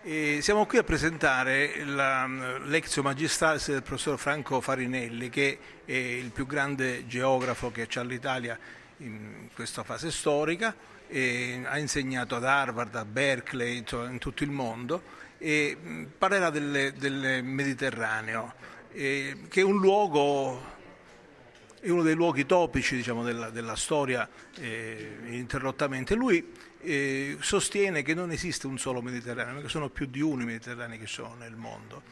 E siamo qui a presentare mm, l'exio magistrale del professor Franco Farinelli, che è il più grande geografo che c'è l'Italia in questa fase storica, ha insegnato ad Harvard, a Berkeley, in tutto il mondo, e mm, parlerà del, del Mediterraneo, e, che è un luogo è uno dei luoghi topici diciamo, della, della, storia eh, interrottamente. Lui eh, sostiene che non esiste un solo Mediterraneo, ma che sono più di uno i Mediterranei che sono nel mondo.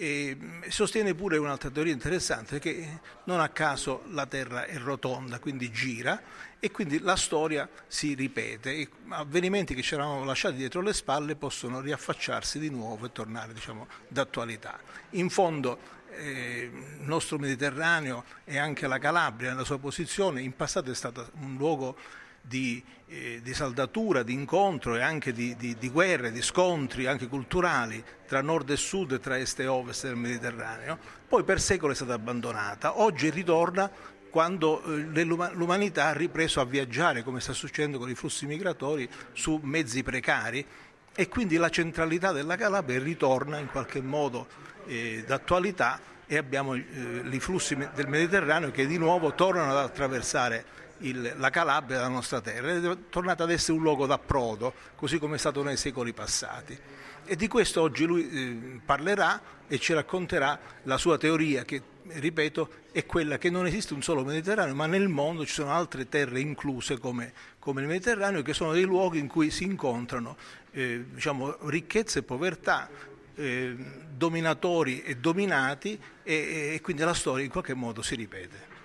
E mm, sostiene pure un'altra teoria interessante che non a caso la Terra è rotonda, quindi gira e quindi la storia si ripete e avvenimenti che ci eravamo lasciati dietro le spalle possono riaffacciarsi di nuovo e tornare diciamo, d'attualità. In fondo eh, il nostro Mediterraneo e anche la Calabria nella sua posizione in passato è stato un luogo di, eh, di, saldatura, di incontro e anche di, di, di, guerre, di scontri anche culturali tra nord e sud, tra est e ovest del Mediterraneo, poi per secoli è stata abbandonata, oggi ritorna quando eh, l'umanità ha ripreso a viaggiare, come sta succedendo con i flussi migratori, su mezzi precari e quindi la centralità della Calabria ritorna in qualche modo eh, d'attualità e abbiamo eh, i flussi del Mediterraneo che di nuovo tornano ad attraversare il, la Calabria, la nostra terra, è tornata ad essere un luogo d'approdo, così come è stato nei secoli passati. E di questo oggi lui eh, parlerà e ci racconterà la sua teoria che, ripeto, è quella che non esiste un solo Mediterraneo, ma nel mondo ci sono altre terre incluse come, come il Mediterraneo che sono dei luoghi in cui si incontrano eh, diciamo, ricchezza e povertà, eh, dominatori e dominati e, e quindi la storia in qualche modo si ripete.